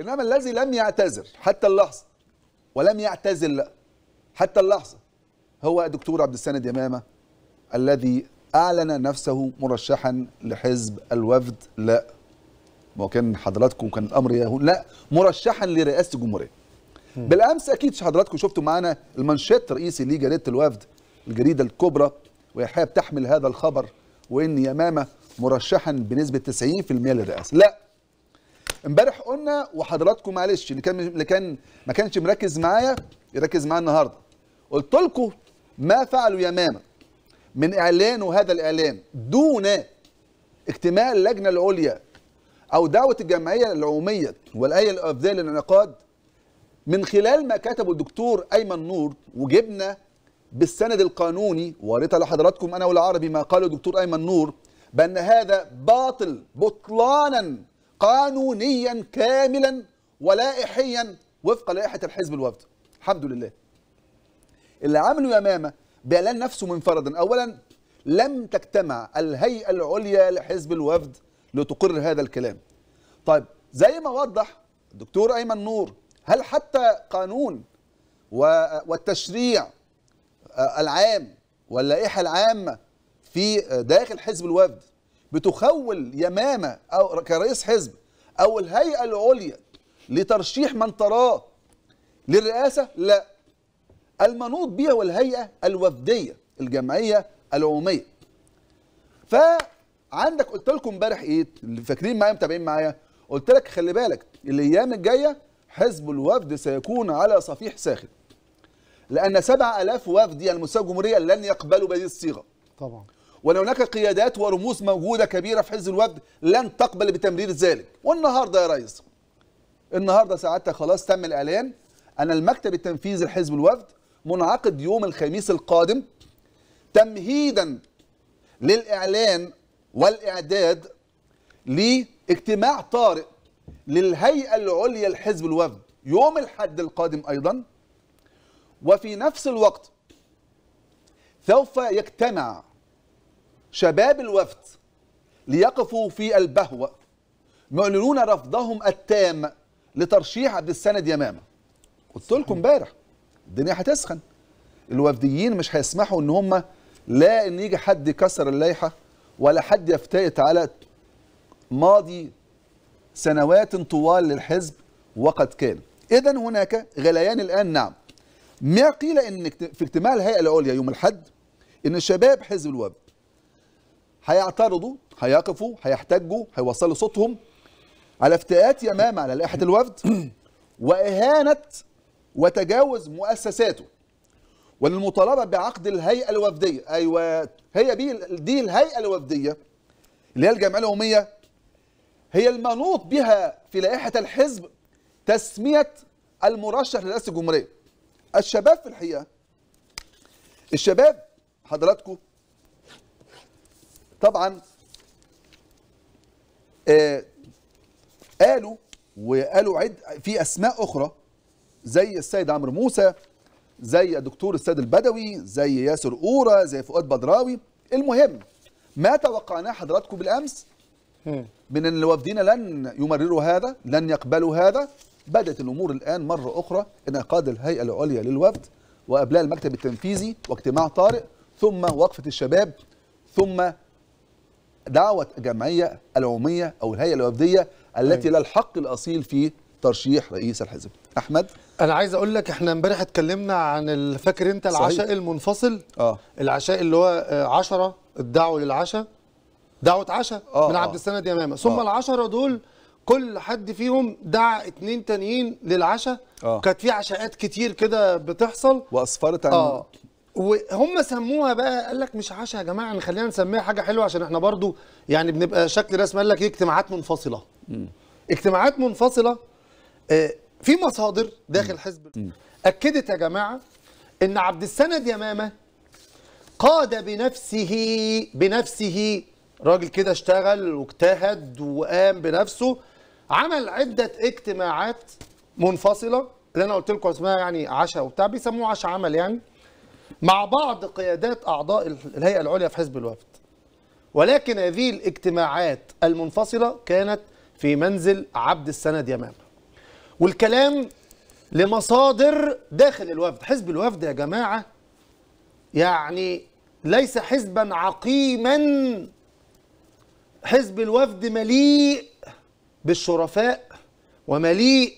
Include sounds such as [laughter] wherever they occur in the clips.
انما الذي لم يعتذر حتى اللحظه ولم يعتزل حتى اللحظه هو دكتور عبد السند يمامه الذي اعلن نفسه مرشحا لحزب الوفد لا ما كان حضراتكم كان الامر ياهو لا مرشحا لرئاسه الجمهوريه بالامس اكيد حضراتكم شفتوا معانا المانشيت الرئيسي لجريده الوفد الجريده الكبرى وهي بتحمل هذا الخبر وان يمامه مرشحا بنسبه 90% للرئاسه لا امبارح قلنا وحضراتكم معلش اللي كان اللي كان ما كانش مركز معايا يركز معايا النهارده قلت لكم ما فعلوا يمامه من اعلانه هذا الاعلان دون اجتماع اللجنه العليا او دعوه الجمعيه العموميه والايه الافضل للانعقاد من خلال ما كتبه الدكتور ايمن نور وجبنا بالسند القانوني وريتها لحضراتكم انا والعربي ما قاله الدكتور ايمن نور بان هذا باطل بطلانا قانونيا كاملا ولائحيا وفق لائحه الحزب الوفد الحمد لله اللي عمله يمامه باعلان نفسه منفردا اولا لم تجتمع الهيئه العليا لحزب الوفد لتقر هذا الكلام طيب زي ما وضح الدكتور ايمن نور هل حتى قانون والتشريع آه، العام واللائحه العامه في داخل حزب الوفد بتخول يمامه او كرئيس حزب او الهيئه العليا لترشيح من تراه للرئاسه لا المنوط بها والهيئه الوفديه الجمعيه العموميه فعندك قلت لكم امبارح ايه اللي فاكرين معايا متابعين معايا قلت لك خلي بالك الايام الجايه حزب الوفد سيكون على صفيح ساخن لان 7000 وفد يعني مستوى الجمهوريه لن يقبلوا بهذه الصيغه طبعا وان هناك قيادات ورموز موجوده كبيره في حزب الوفد لن تقبل بتمرير ذلك والنهارده يا ريس النهارده سعادتك خلاص تم الاعلان ان المكتب التنفيذي لحزب الوفد منعقد يوم الخميس القادم تمهيدا للاعلان والاعداد لاجتماع طارئ للهيئه العليا لحزب الوفد يوم الحد القادم ايضا وفي نفس الوقت سوف يجتمع شباب الوفد ليقفوا في البهوة معلنون رفضهم التام لترشيح عبد السند يمامة قلت لكم امبارح الدنيا هتسخن الوفديين مش هيسمحوا ان هم لا ان يجي حد يكسر اللائحه ولا حد يفتئت على ماضي سنوات طوال للحزب وقد كان اذا هناك غليان الان نعم ما قيل ان في اجتماع الهيئه العليا يوم الاحد ان شباب حزب الوفد هيعترضوا هيقفوا هيحتجوا هيوصلوا صوتهم على افتئات يمامة على لائحة الوفد [clears throat] وإهانة وتجاوز مؤسساته والمطالبة بعقد الهيئة الوفدية أيوة هي دي الهيئة الوفدية اللي هي الجمعية العمومية هي المنوط بها في لائحة الحزب تسمية المرشح لرئاسة الجمهورية الشباب في الحقيقة الشباب حضراتكم طبعا آه قالوا وقالوا عد في اسماء اخرى زي السيد عمرو موسى زي الدكتور السيد البدوي زي ياسر اورا زي فؤاد بدراوي المهم ما توقعناه حضراتكم بالامس من ان الوافدين لن يمرروا هذا لن يقبلوا هذا بدات الامور الان مره اخرى انعقاد الهيئه العليا للوفد وابلاء المكتب التنفيذي واجتماع طارئ ثم وقفه الشباب ثم دعوة الجمعية العمومية أو الهيئة الوفدية التي أيوة. لها الحق الأصيل في ترشيح رئيس الحزب أحمد أنا عايز أقول لك إحنا امبارح اتكلمنا عن فاكر أنت العشاء صحيح. المنفصل آه. العشاء اللي هو آه، عشرة الدعوة للعشاء دعوة عشاء آه, آه. من عبد السند يمامة ثم آه. العشرة دول كل حد فيهم دعا اتنين تانيين للعشاء آه. كانت في عشاءات كتير كده بتحصل واسفرت عن آه. وهم سموها بقى قال لك مش عشاء يا جماعه خلينا نسميها حاجه حلوه عشان احنا برضو يعني بنبقى شكل رسمي قال لك إيه؟ اجتماعات منفصله م. اجتماعات منفصله آه، في مصادر داخل حزب اكدت يا جماعه ان عبد السند يمامه قاد بنفسه بنفسه راجل كده اشتغل واجتهد وقام بنفسه عمل عده اجتماعات منفصله اللي انا قلت لكم اسمها يعني عشاء وبتاع بيسموه عشاء عمل يعني مع بعض قيادات أعضاء الهيئة العليا في حزب الوفد ولكن هذه الاجتماعات المنفصلة كانت في منزل عبد السند يمامة والكلام لمصادر داخل الوفد حزب الوفد يا جماعة يعني ليس حزبا عقيما حزب الوفد مليء بالشرفاء ومليء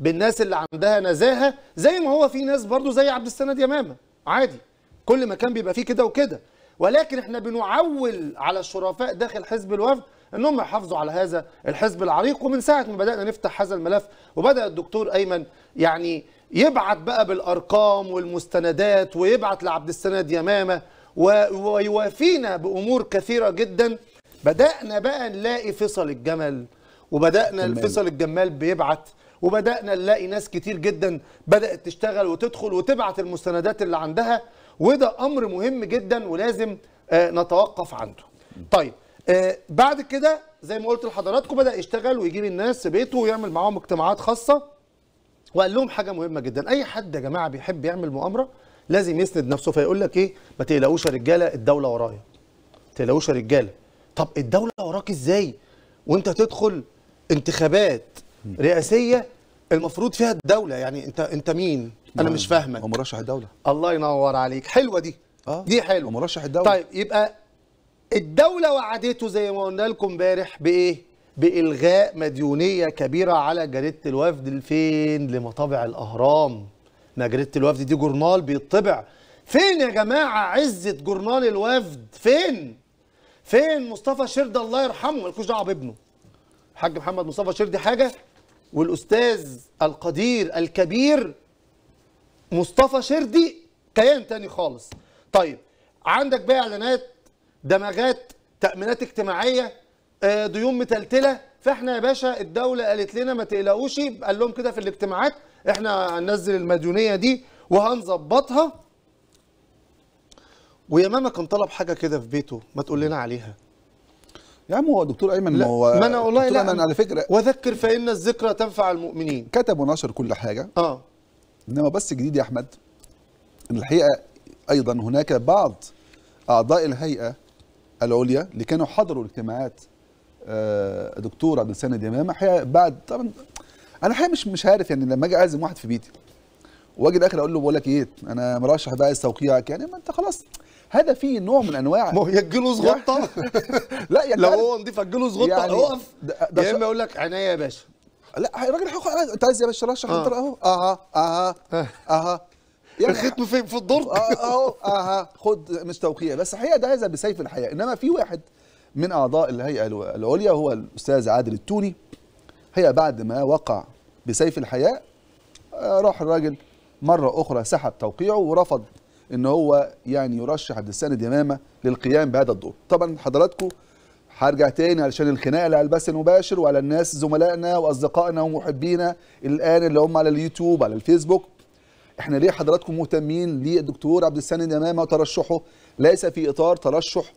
بالناس اللي عندها نزاهة زي ما هو في ناس برضو زي عبد السند يمامة عادي كل مكان بيبقى فيه كده وكده ولكن احنا بنعول على الشرفاء داخل حزب الوفد انهم يحافظوا على هذا الحزب العريق ومن ساعه ما بدانا نفتح هذا الملف وبدا الدكتور ايمن يعني يبعت بقى بالارقام والمستندات ويبعت لعبد السند يمامه ويوافينا بامور كثيره جدا بدانا بقى نلاقي فصل الجمل وبدانا الفصل الجمال بيبعت وبدانا نلاقي ناس كتير جدا بدات تشتغل وتدخل وتبعت المستندات اللي عندها وده امر مهم جدا ولازم آه، نتوقف عنده طيب آه، بعد كده زي ما قلت لحضراتكم بدا يشتغل ويجيب الناس في بيته ويعمل معاهم اجتماعات خاصه وقال لهم حاجه مهمه جدا اي حد يا جماعه بيحب يعمل مؤامره لازم يسند نفسه فيقول لك ايه ما تقلقوش يا رجاله الدوله ورايا ما تقلقوش يا رجاله طب الدوله وراك ازاي وانت تدخل انتخابات رئاسيه المفروض فيها الدوله يعني انت انت مين انا مش نعم. فاهمك هو مرشح الدوله الله ينور عليك حلوه دي آه. دي حلوه مرشح الدوله طيب يبقى الدوله وعدته زي ما قلنا لكم امبارح بايه بالغاء مديونيه كبيره على جريده الوفد لفين لمطابع الاهرام ما جريده الوفد دي جورنال بيطبع فين يا جماعه عزه جورنال الوفد فين فين مصطفى شرد الله يرحمه مالكوش دعوه بابنه الحاج محمد مصطفى شرد حاجه والاستاذ القدير الكبير مصطفى شردي كيان تاني خالص طيب عندك بقى اعلانات دمغات تامينات اجتماعيه آه، ديون متلتله فاحنا يا باشا الدوله قالت لنا ما تقلقوش قال لهم كده في الاجتماعات احنا هننزل المديونيه دي وهنظبطها ويا ماما كان طلب حاجه كده في بيته ما تقول لنا عليها يا عم هو دكتور ايمن لا هو ما انا والله لا انا على فكره واذكر فان الذكرى تنفع المؤمنين كتب ونشر كل حاجه اه انما بس جديد يا احمد ان الحقيقه ايضا هناك بعض اعضاء الهيئه العليا اللي كانوا حضروا اجتماعات آه، دكتور عبد السند امام الحقيقه بعد طبعا انا الحقيقه مش مش عارف يعني لما اجي اعزم واحد في بيتي واجي الاخر اقول له بقول لك ايه انا مرشح بقى عايز توقيعك يعني ما انت خلاص هذا فيه نوع من انواع ما هو يتجلس غطه [laughs] لا يعني لو هو نضيف اتجلس غطه يعني اقف يا اما يقول لك عينيا يا باشا لا الراجل هياخد انت عايز يا باشا رشح آه. اهو اها اها آه. اها يعني الختم في في الدور آه، اهو اها خد مش توقيع بس الحقيقه ده هذا بسيف الحياه انما في واحد من اعضاء الهيئه العليا هو الاستاذ عادل التوني هي بعد ما وقع بسيف الحياه آه، راح الراجل مره اخرى سحب توقيعه ورفض ان هو يعني يرشح عبد السند يمامه للقيام بهذا الدور طبعا حضراتكم هرجع تاني علشان الخناقه على البث المباشر وعلى الناس زملائنا واصدقائنا ومحبينا الان اللي هم على اليوتيوب على الفيسبوك احنا ليه حضراتكم مهتمين للدكتور عبد السند يمامه وترشحه ليس في اطار ترشح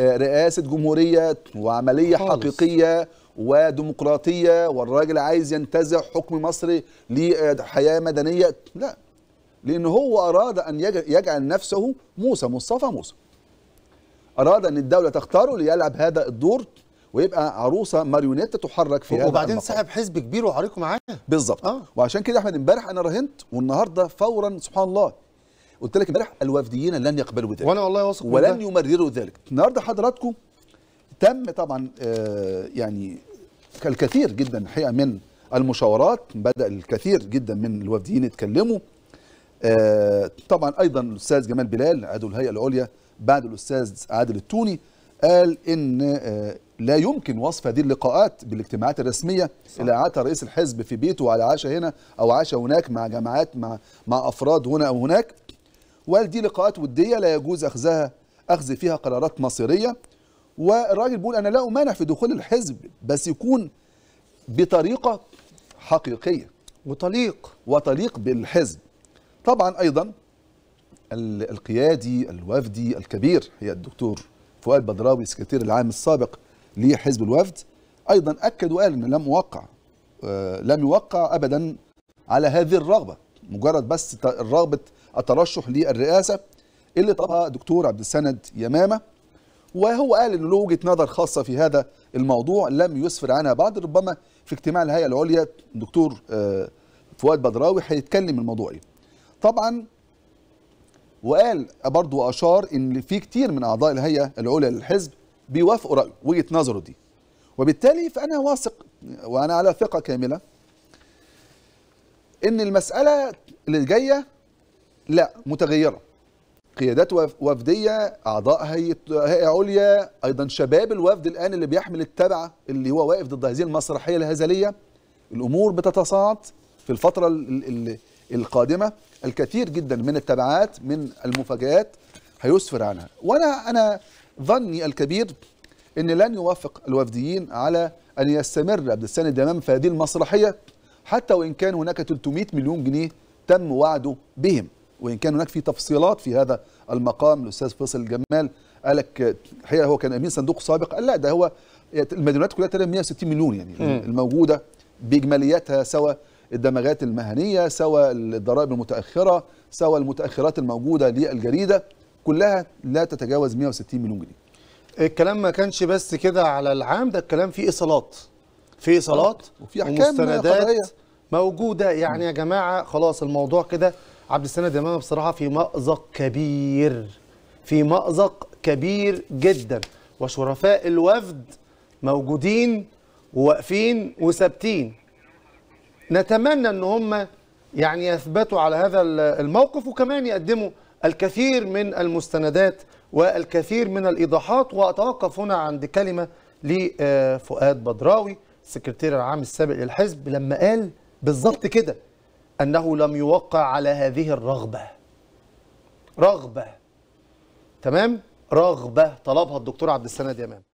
آه، رئاسه جمهوريه وعمليه خالص. حقيقيه وديمقراطيه والراجل عايز ينتزع حكم مصر لحياه مدنيه لا لأن هو أراد أن يجعل نفسه موسى مصطفى موسى أراد أن الدولة تختاره ليلعب هذا الدور ويبقى عروسه ماريونيتا تحرك في هذا وبعدين سحب حزب كبير وعريقه معاه بالظبط آه. وعشان كده احمد امبارح انا راهنت والنهارده فورا سبحان الله قلت لك امبارح الوفديين لن يقبلوا ذلك وانا والله واثق ولن يمرروا ذلك النهارده حضراتكم تم طبعا آه، يعني الكثير جدا الحقيقه من المشاورات بدا الكثير جدا من الوفديين يتكلموا آه، طبعا ايضا الاستاذ جمال بلال عضو الهيئه العليا بعد الاستاذ عادل التوني قال ان آه، لا يمكن وصف هذه اللقاءات بالاجتماعات الرسميه صح. اللي قعدها رئيس الحزب في بيته على عشاء هنا او عشاء هناك مع جماعات مع مع افراد هنا او هناك وقال دي لقاءات وديه لا يجوز اخذها اخذ فيها قرارات مصيريه والراجل بيقول انا لا امانع في دخول الحزب بس يكون بطريقه حقيقيه وطليق وطليق بالحزب طبعا ايضا القيادي الوفدي الكبير هي الدكتور فؤاد بدراوي السكرتير العام السابق لحزب الوفد ايضا اكد وقال ان لم يوقع آه، لم يوقع ابدا على هذه الرغبه مجرد بس رغبه الترشح للرئاسه اللي طلبها دكتور عبد السند يمامه وهو قال ان له وجهه نظر خاصه في هذا الموضوع لم يسفر عنها بعد ربما في اجتماع الهيئه العليا دكتور آه، فؤاد بدراوي هيتكلم الموضوع ايه طبعا وقال برضو اشار ان في كتير من اعضاء الهيئه العليا للحزب بيوافقوا رايه وجهه نظره دي وبالتالي فانا واثق وانا على ثقه كامله ان المساله اللي جايه لا متغيره قيادات وفديه اعضاء هيئه هيئه عليا ايضا شباب الوفد الان اللي بيحمل التبعه اللي هو واقف ضد هذه المسرحيه الهزليه الامور بتتصاعد في الفتره القادمه الكثير جدا من التبعات من المفاجآت هيسفر عنها وانا انا ظني الكبير ان لن يوافق الوفديين على ان يستمر عبد السند دمام في هذه المسرحيه حتى وان كان هناك 300 مليون جنيه تم وعده بهم وان كان هناك في تفصيلات في هذا المقام الاستاذ فيصل الجمال قال لك الحقيقه هو كان امين صندوق سابق قال لا ده هو المديونات كلها تقريبا 160 مليون يعني م. الموجوده باجمالياتها سواء الدمغات المهنية سواء الضرائب المتأخرة سواء المتأخرات الموجودة للجريدة كلها لا تتجاوز 160 مليون جنيه الكلام ما كانش بس كده على العام ده الكلام فيه إصالات في إصالات آه، وفي أحكام ومستندات موجودة يعني يا جماعة خلاص الموضوع كده عبد السند إمام بصراحة في مأزق كبير في مأزق كبير جدا وشرفاء الوفد موجودين وواقفين وثابتين نتمنى ان هم يعني يثبتوا على هذا الموقف وكمان يقدموا الكثير من المستندات والكثير من الايضاحات واتوقف هنا عند كلمه لفؤاد بدراوي السكرتير العام السابق للحزب لما قال بالظبط كده انه لم يوقع على هذه الرغبه رغبه تمام رغبه طلبها الدكتور عبد السند يمام